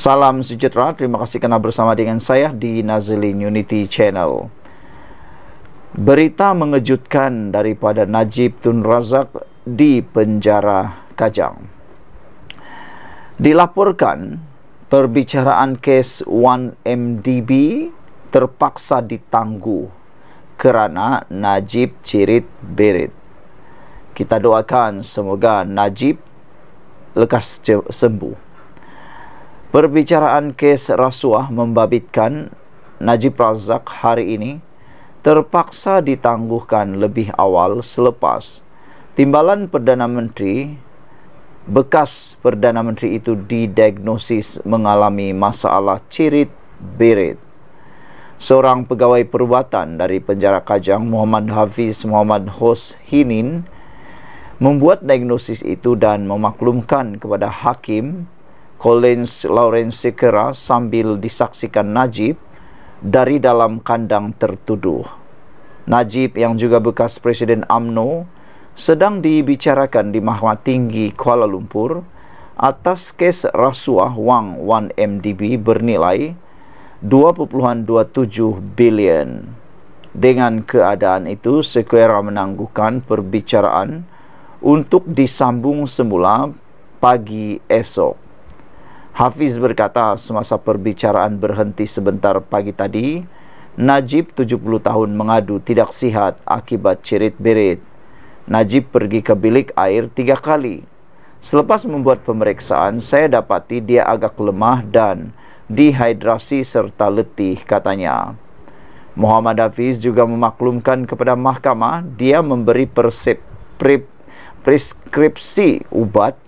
Salam sejahtera, terima kasih kerana bersama dengan saya di Nazlin Unity Channel. Berita mengejutkan daripada Najib Tun Razak di penjara Kajang. Dilaporkan perbicaraan kes 1MDB terpaksa ditangguh kerana Najib cirit berit. Kita doakan semoga Najib lekas sembuh. Perbicaraan kes rasuah membabitkan Najib Razak hari ini terpaksa ditangguhkan lebih awal selepas timbalan Perdana Menteri bekas Perdana Menteri itu didiagnosis mengalami masalah cirit berit. Seorang pegawai perubatan dari penjara Kajang, Muhammad Hafiz Muhammad Hos Hinin, membuat diagnosis itu dan memaklumkan kepada hakim Collins Lawrence Sekera sambil disaksikan Najib dari dalam kandang tertuduh. Najib yang juga bekas Presiden AMNO sedang dibicarakan di Mahkamah Tinggi Kuala Lumpur atas kes rasuah wang 1MDB bernilai 2.27 bilion. Dengan keadaan itu, Sekera menangguhkan perbicaraan untuk disambung semula pagi esok. Hafiz berkata semasa perbicaraan berhenti sebentar pagi tadi, Najib 70 tahun mengadu tidak sihat akibat cerit berit. Najib pergi ke bilik air tiga kali. Selepas membuat pemeriksaan, saya dapati dia agak lemah dan dehidrasi serta letih katanya. Muhammad Hafiz juga memaklumkan kepada mahkamah dia memberi preskripsi ubat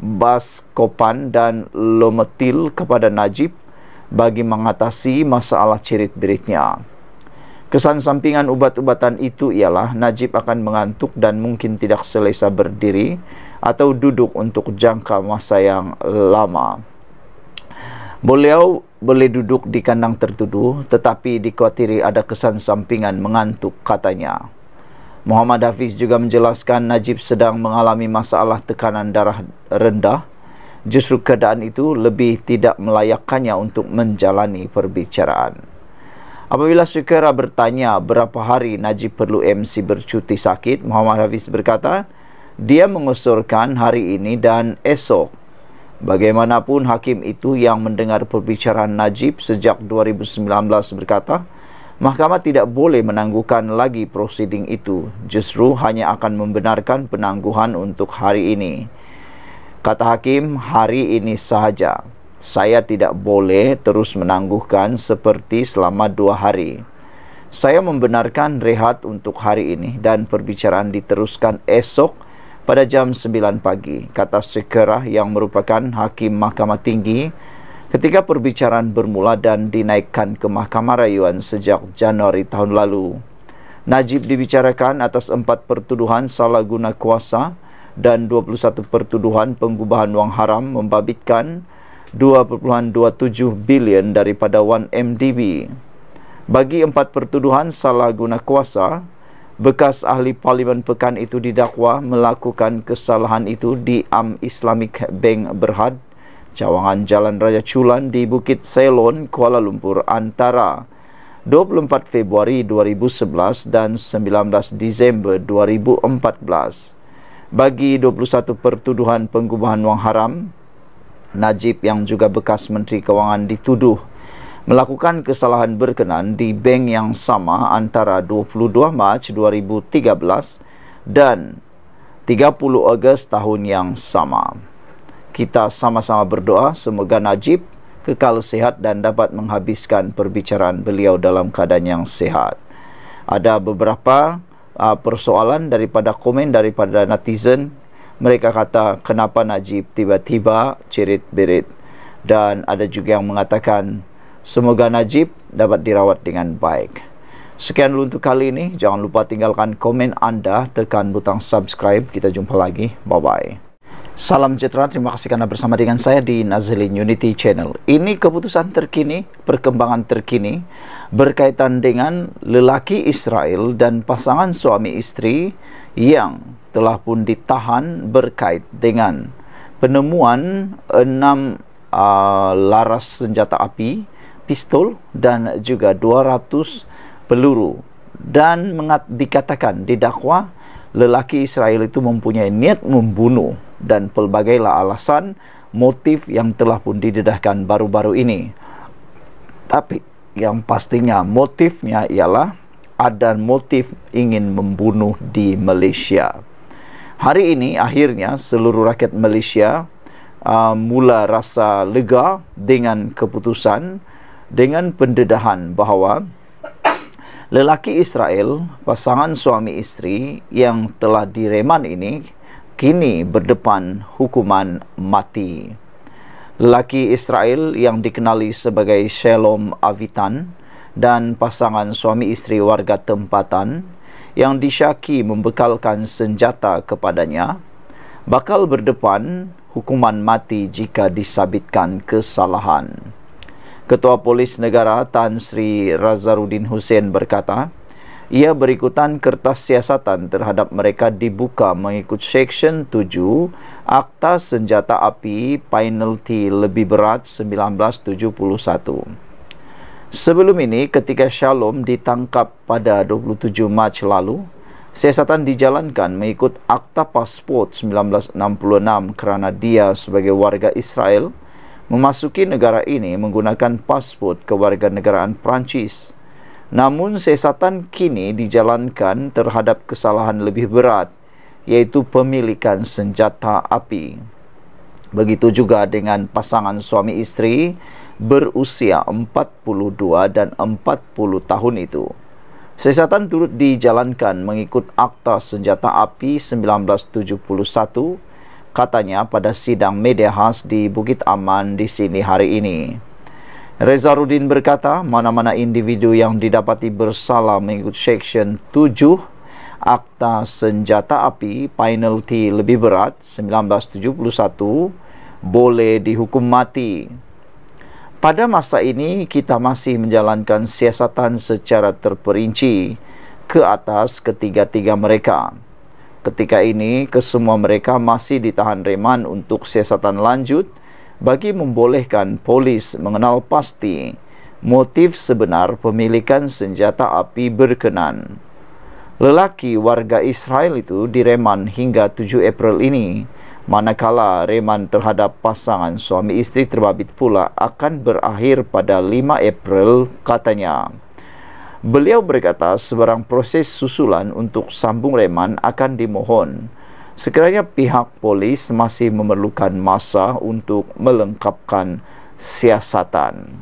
Baskopan dan Lometil kepada Najib bagi mengatasi masalah cirit-biritnya. Kesan sampingan ubat-ubatan itu ialah Najib akan mengantuk dan mungkin tidak selesa berdiri atau duduk untuk jangka masa yang lama. Beliau boleh duduk di kandang tertuduh tetapi dikhawatiri ada kesan sampingan mengantuk katanya. Muhammad Hafiz juga menjelaskan Najib sedang mengalami masalah tekanan darah rendah. Justru keadaan itu lebih tidak melayakkannya untuk menjalani perbicaraan. Apabila Sukera bertanya berapa hari Najib perlu MC bercuti sakit, Muhammad Hafiz berkata, dia mengusurkan hari ini dan esok. Bagaimanapun hakim itu yang mendengar perbicaraan Najib sejak 2019 berkata, Mahkamah tidak boleh menangguhkan lagi prosiding itu, justru hanya akan membenarkan penangguhan untuk hari ini. Kata hakim, hari ini sahaja. Saya tidak boleh terus menangguhkan seperti selama dua hari. Saya membenarkan rehat untuk hari ini dan perbicaraan diteruskan esok pada jam 9 pagi, kata Sekerah yang merupakan Hakim Mahkamah Tinggi ketika perbicaraan bermula dan dinaikkan ke Mahkamah Rayuan sejak Januari tahun lalu. Najib dibicarakan atas empat pertuduhan salah guna kuasa dan 21 pertuduhan pengubahan wang haram membabitkan 2.27 bilion daripada 1MDB. Bagi empat pertuduhan salah guna kuasa, bekas ahli Parlimen Pekan itu didakwa melakukan kesalahan itu di Am Islamic Bank Berhad cawangan Jalan Raya Chulan di Bukit Ceylon, Kuala Lumpur antara 24 Februari 2011 dan 19 Disember 2014. Bagi 21 pertuduhan penggubahan wang haram, Najib yang juga bekas Menteri Kewangan dituduh melakukan kesalahan berkenan di bank yang sama antara 22 Mac 2013 dan 30 Ogos tahun yang sama kita sama-sama berdoa semoga Najib kekal sehat dan dapat menghabiskan perbicaraan beliau dalam keadaan yang sehat. Ada beberapa uh, persoalan daripada komen daripada netizen. Mereka kata kenapa Najib tiba-tiba cerit-berit dan ada juga yang mengatakan semoga Najib dapat dirawat dengan baik. Sekian dulu untuk kali ini. Jangan lupa tinggalkan komen anda, tekan butang subscribe. Kita jumpa lagi. Bye-bye. Salam sejahtera, terima kasih karena bersama dengan saya di Nazlin Unity Channel. Ini keputusan terkini, perkembangan terkini berkaitan dengan lelaki Israel dan pasangan suami istri yang telah pun ditahan berkait dengan penemuan enam uh, laras senjata api, pistol dan juga 200 peluru dan mengat, dikatakan didakwa lelaki Israel itu mempunyai niat membunuh dan pelbagailah alasan motif yang telah pun didedahkan baru-baru ini. Tapi yang pastinya motifnya ialah ada motif ingin membunuh di Malaysia. Hari ini akhirnya seluruh rakyat Malaysia uh, mula rasa lega dengan keputusan dengan pendedahan bahawa lelaki Israel, pasangan suami isteri yang telah direman ini kini berdepan hukuman mati. Lelaki Israel yang dikenali sebagai Shalom Avitan dan pasangan suami isteri warga tempatan yang disyaki membekalkan senjata kepadanya bakal berdepan hukuman mati jika disabitkan kesalahan. Ketua Polis Negara Tan Sri Razaruddin Hussein berkata, ia berikutan kertas siasatan terhadap mereka dibuka mengikut Seksyen 7 Akta Senjata Api Penalty Lebih Berat 1971. Sebelum ini, ketika Shalom ditangkap pada 27 Mac lalu, siasatan dijalankan mengikut Akta Pasport 1966 kerana dia sebagai warga Israel memasuki negara ini menggunakan pasport kewarganegaraan Perancis. Perancis. Namun sesatan kini dijalankan terhadap kesalahan lebih berat iaitu pemilikan senjata api. Begitu juga dengan pasangan suami isteri berusia 42 dan 40 tahun itu. sesatan turut dijalankan mengikut Akta Senjata Api 1971 katanya pada sidang media khas di Bukit Aman di sini hari ini. Reza Rudin berkata, mana-mana individu yang didapati bersalah mengikut Seksyen 7 Akta Senjata Api Penalty Lebih Berat 1971 boleh dihukum mati. Pada masa ini, kita masih menjalankan siasatan secara terperinci ke atas ketiga-tiga mereka. Ketika ini, kesemua mereka masih ditahan reman untuk siasatan lanjut bagi membolehkan polis mengenal pasti motif sebenar pemilikan senjata api berkenan. Lelaki warga Israel itu direman hingga 7 April ini, manakala reman terhadap pasangan suami isteri terbabit pula akan berakhir pada 5 April katanya. Beliau berkata sebarang proses susulan untuk sambung reman akan dimohon. Sekiranya pihak polis masih memerlukan masa untuk melengkapkan siasatan.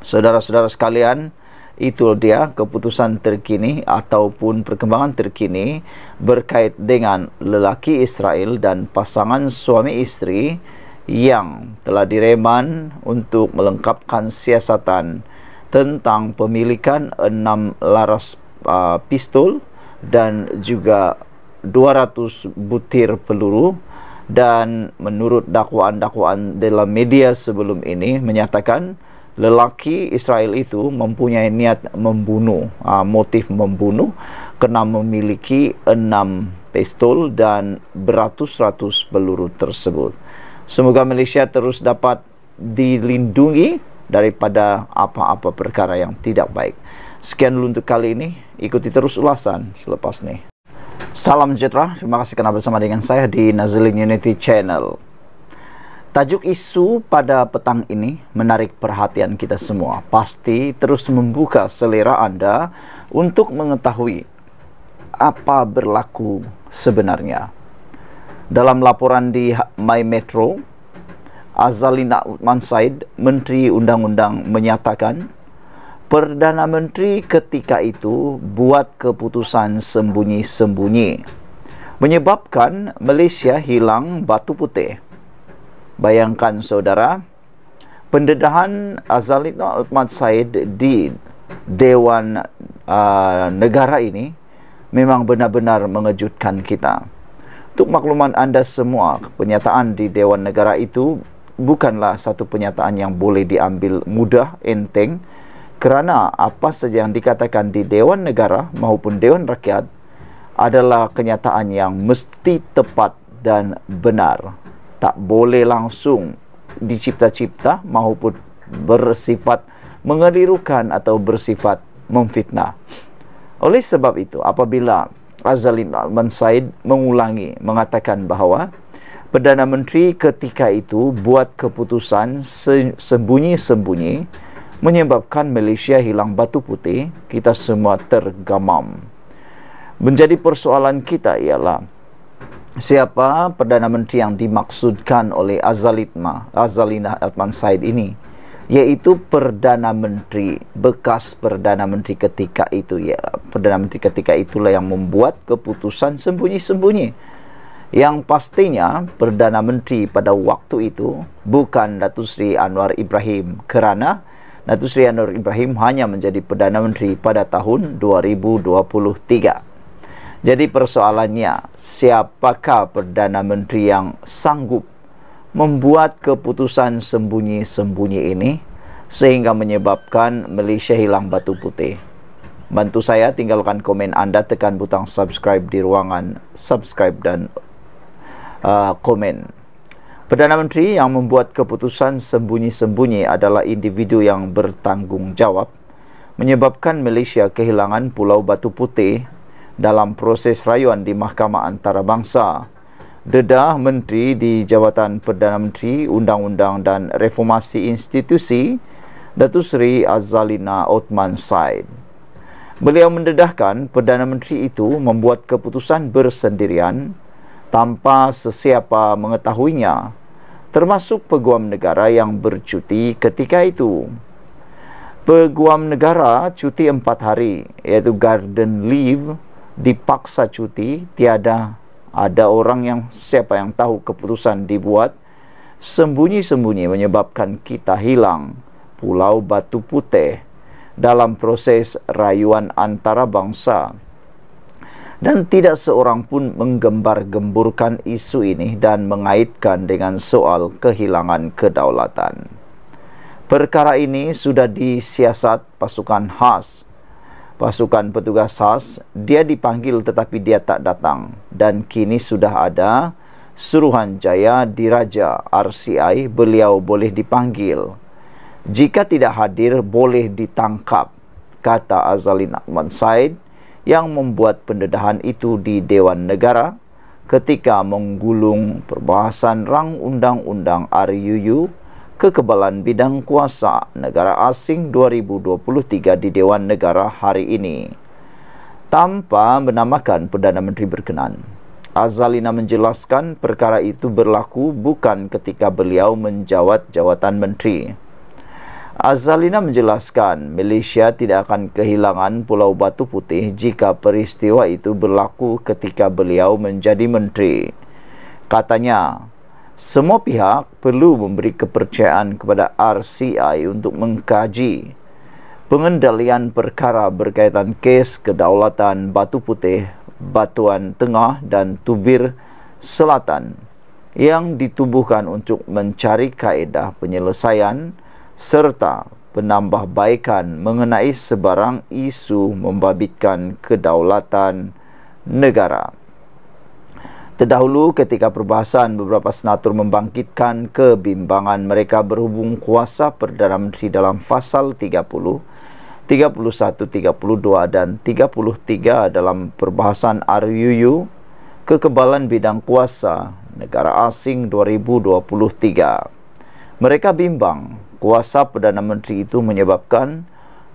Saudara-saudara sekalian, itu dia keputusan terkini ataupun perkembangan terkini berkait dengan lelaki Israel dan pasangan suami isteri yang telah direman untuk melengkapkan siasatan tentang pemilikan enam laras uh, pistol dan juga 200 butir peluru dan menurut dakwaan-dakwaan dalam media sebelum ini menyatakan lelaki Israel itu mempunyai niat membunuh, uh, motif membunuh kena memiliki enam pistol dan beratus-ratus peluru tersebut. Semoga Malaysia terus dapat dilindungi daripada apa-apa perkara yang tidak baik. Sekian dulu untuk kali ini. Ikuti terus ulasan selepas ini. Salam sejahtera, terima kasih kerana bersama dengan saya di Nazlin Unity Channel. Tajuk isu pada petang ini menarik perhatian kita semua. Pasti terus membuka selera anda untuk mengetahui apa berlaku sebenarnya. Dalam laporan di My Metro, Azalina Utman Said, Menteri Undang-Undang menyatakan Perdana Menteri ketika itu buat keputusan sembunyi-sembunyi menyebabkan Malaysia hilang batu putih. Bayangkan saudara, pendedahan Azalina Ahmad Said di Dewan uh, Negara ini memang benar-benar mengejutkan kita. Untuk makluman anda semua, pernyataan di Dewan Negara itu bukanlah satu pernyataan yang boleh diambil mudah, enteng, kerana apa saja yang dikatakan di Dewan Negara maupun Dewan Rakyat adalah kenyataan yang mesti tepat dan benar. Tak boleh langsung dicipta-cipta maupun bersifat mengelirukan atau bersifat memfitnah. Oleh sebab itu, apabila Azalin Alman Said mengulangi mengatakan bahawa Perdana Menteri ketika itu buat keputusan sembunyi-sembunyi menyebabkan Malaysia hilang batu putih, kita semua tergamam. Menjadi persoalan kita ialah siapa Perdana Menteri yang dimaksudkan oleh Azalitma, Azalina Atman Said ini? Yaitu Perdana Menteri, bekas Perdana Menteri ketika itu ya Perdana Menteri ketika itulah yang membuat keputusan sembunyi-sembunyi yang pastinya Perdana Menteri pada waktu itu bukan Datu Seri Anwar Ibrahim kerana Datuk Seri Anwar Ibrahim hanya menjadi Perdana Menteri pada tahun 2023. Jadi persoalannya, siapakah Perdana Menteri yang sanggup membuat keputusan sembunyi-sembunyi ini sehingga menyebabkan Malaysia hilang batu putih? Bantu saya tinggalkan komen anda, tekan butang subscribe di ruangan subscribe dan uh, komen. Perdana Menteri yang membuat keputusan sembunyi-sembunyi adalah individu yang bertanggungjawab menyebabkan Malaysia kehilangan Pulau Batu Putih dalam proses rayuan di Mahkamah Antarabangsa. Dedah Menteri di Jabatan Perdana Menteri Undang-Undang dan Reformasi Institusi Datuk Seri Azalina Othman Said. Beliau mendedahkan Perdana Menteri itu membuat keputusan bersendirian tanpa sesiapa mengetahuinya termasuk peguam negara yang bercuti ketika itu. Peguam negara cuti empat hari, iaitu garden leave, dipaksa cuti, tiada ada orang yang siapa yang tahu keputusan dibuat, sembunyi-sembunyi menyebabkan kita hilang Pulau Batu Putih dalam proses rayuan antara bangsa dan tidak seorang pun menggembar-gemburkan isu ini dan mengaitkan dengan soal kehilangan kedaulatan. Perkara ini sudah disiasat pasukan khas. Pasukan petugas khas, dia dipanggil tetapi dia tak datang dan kini sudah ada suruhan jaya diraja RCI beliau boleh dipanggil. Jika tidak hadir boleh ditangkap, kata Azalin Ahmad Said yang membuat pendedahan itu di Dewan Negara ketika menggulung perbahasan rang undang-undang RUU kekebalan bidang kuasa negara asing 2023 di Dewan Negara hari ini. Tanpa menamakan Perdana Menteri berkenan, Azalina menjelaskan perkara itu berlaku bukan ketika beliau menjawat jawatan menteri. Azalina menjelaskan Malaysia tidak akan kehilangan Pulau Batu Putih jika peristiwa itu berlaku ketika beliau menjadi menteri. Katanya, semua pihak perlu memberi kepercayaan kepada RCI untuk mengkaji pengendalian perkara berkaitan kes kedaulatan Batu Putih, Batuan Tengah dan Tubir Selatan yang ditubuhkan untuk mencari kaedah penyelesaian serta penambahbaikan mengenai sebarang isu membabitkan kedaulatan negara. Terdahulu ketika perbahasan beberapa senator membangkitkan kebimbangan mereka berhubung kuasa Perdana Menteri dalam Fasal 30, 31, 32 dan 33 dalam perbahasan RUU Kekebalan Bidang Kuasa Negara Asing 2023. Mereka bimbang kuasa Perdana Menteri itu menyebabkan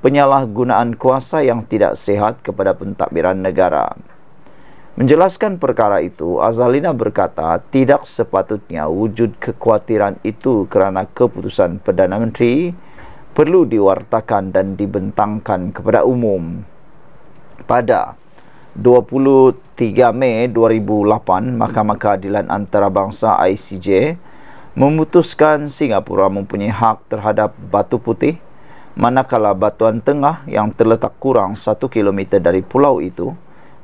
penyalahgunaan kuasa yang tidak sehat kepada pentadbiran negara. Menjelaskan perkara itu, Azalina berkata tidak sepatutnya wujud kekhawatiran itu kerana keputusan Perdana Menteri perlu diwartakan dan dibentangkan kepada umum. Pada 23 Mei 2008, Mahkamah Keadilan Antarabangsa ICJ memutuskan Singapura mempunyai hak terhadap batu putih manakala batuan tengah yang terletak kurang 1 km dari pulau itu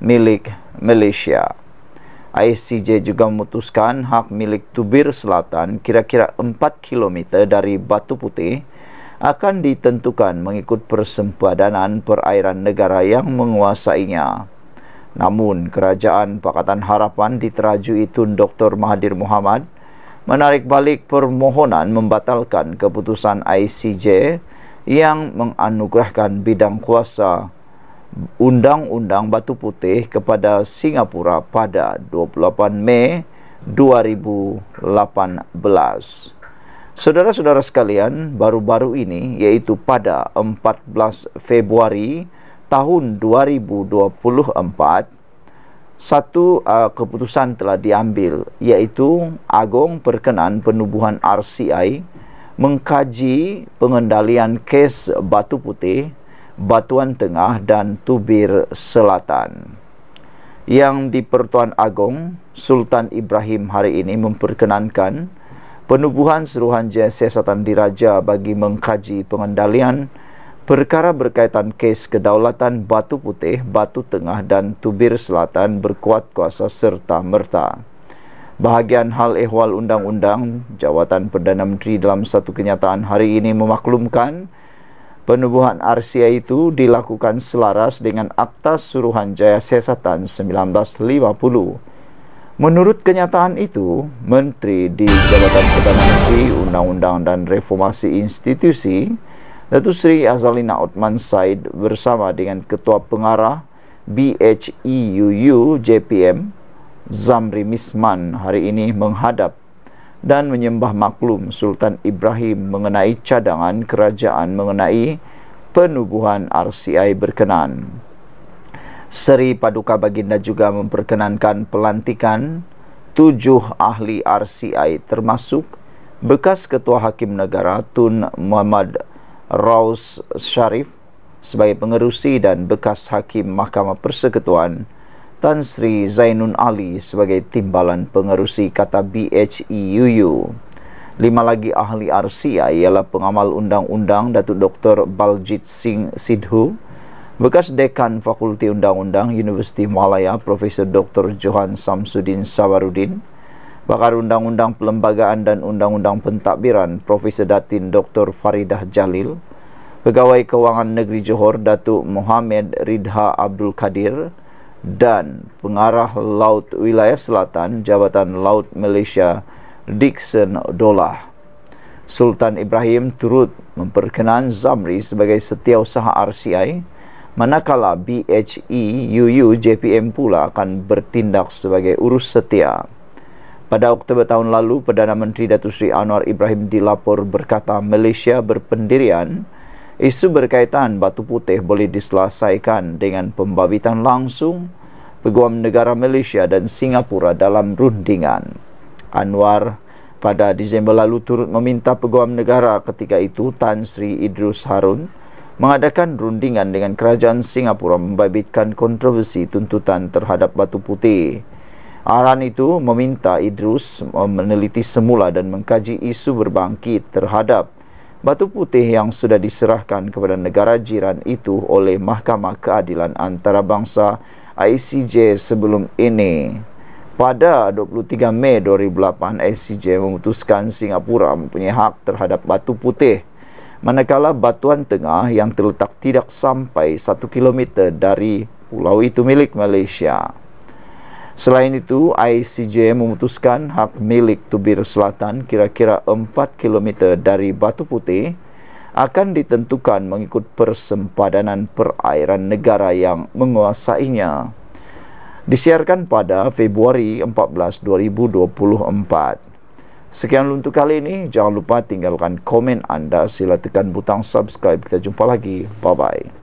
milik Malaysia. ICJ juga memutuskan hak milik Tubir Selatan kira-kira 4 km dari Batu Putih akan ditentukan mengikut persempadanan perairan negara yang menguasainya. Namun, Kerajaan Pakatan Harapan diteraju itu Dr. Mahathir Muhammad menarik balik permohonan membatalkan keputusan ICJ yang menganugerahkan bidang kuasa undang-undang batu putih kepada Singapura pada 28 Mei 2018. Saudara-saudara sekalian, baru-baru ini yaitu pada 14 Februari tahun 2024 satu uh, keputusan telah diambil iaitu agong perkenan penubuhan RCI mengkaji pengendalian kes batu putih, batuan tengah dan tubir selatan. Yang di Pertuan Agong, Sultan Ibrahim hari ini memperkenankan penubuhan Seruhanjaya Siasatan Diraja bagi mengkaji pengendalian penubuhan Perkara berkaitan kes kedaulatan Batu Putih, Batu Tengah dan Tubir Selatan berkuat kuasa serta merta. Bahagian hal ehwal undang-undang, jawatan Perdana Menteri dalam satu kenyataan hari ini memaklumkan penubuhan Arsia itu dilakukan selaras dengan Akta Suruhanjaya Siasatan 1950. Menurut kenyataan itu, Menteri di Jabatan Perdana Menteri Undang-Undang dan Reformasi Institusi Datuk Seri Azalina Othman Said bersama dengan Ketua Pengarah BHEUU JPM Zamri Misman hari ini menghadap dan menyembah maklum Sultan Ibrahim mengenai cadangan kerajaan mengenai penubuhan RCI berkenan. Seri Paduka Baginda juga memperkenankan pelantikan tujuh ahli RCI termasuk bekas Ketua Hakim Negara Tun Muhammad Raus Sharif sebagai pengerusi dan bekas hakim Mahkamah Persekutuan Tan Sri Zainun Ali sebagai timbalan pengerusi kata BHEUU. Lima lagi ahli RCI ialah pengamal undang-undang Datuk Dr. Baljit Singh Sidhu, bekas dekan Fakulti Undang-Undang Universiti Malaya Profesor Dr. Johan Samsudin Sawarudin, bakar undang-undang pelembagaan dan undang-undang pentadbiran Profesor Datin Dr. Faridah Jalil. Pegawai Kewangan Negeri Johor Datuk Mohamed Ridha Abdul Kadir dan Pengarah Laut Wilayah Selatan Jabatan Laut Malaysia Dixon Dola Sultan Ibrahim turut memperkenan Zamri sebagai setiausaha RCI manakala BHE UU JPM pula akan bertindak sebagai urus setia. Pada Oktober tahun lalu, Perdana Menteri Datuk Seri Anwar Ibrahim dilaporkan berkata Malaysia berpendirian Isu berkaitan batu putih boleh diselesaikan dengan pembabitan langsung peguam negara Malaysia dan Singapura dalam rundingan. Anwar pada Disember lalu turut meminta peguam negara ketika itu Tan Sri Idrus Harun mengadakan rundingan dengan kerajaan Singapura membabitkan kontroversi tuntutan terhadap batu putih. Aran itu meminta Idrus meneliti semula dan mengkaji isu berbangkit terhadap batu putih yang sudah diserahkan kepada negara jiran itu oleh Mahkamah Keadilan Antarabangsa ICJ sebelum ini. Pada 23 Mei 2008, ICJ memutuskan Singapura mempunyai hak terhadap batu putih manakala batuan tengah yang terletak tidak sampai 1 km dari pulau itu milik Malaysia. Selain itu, ICJ memutuskan hak milik tubir selatan kira-kira 4 km dari Batu Putih akan ditentukan mengikut persempadanan perairan negara yang menguasainya. Disiarkan pada Februari 14, 2024. Sekian untuk kali ini. Jangan lupa tinggalkan komen anda. Sila tekan butang subscribe. Kita jumpa lagi. Bye-bye.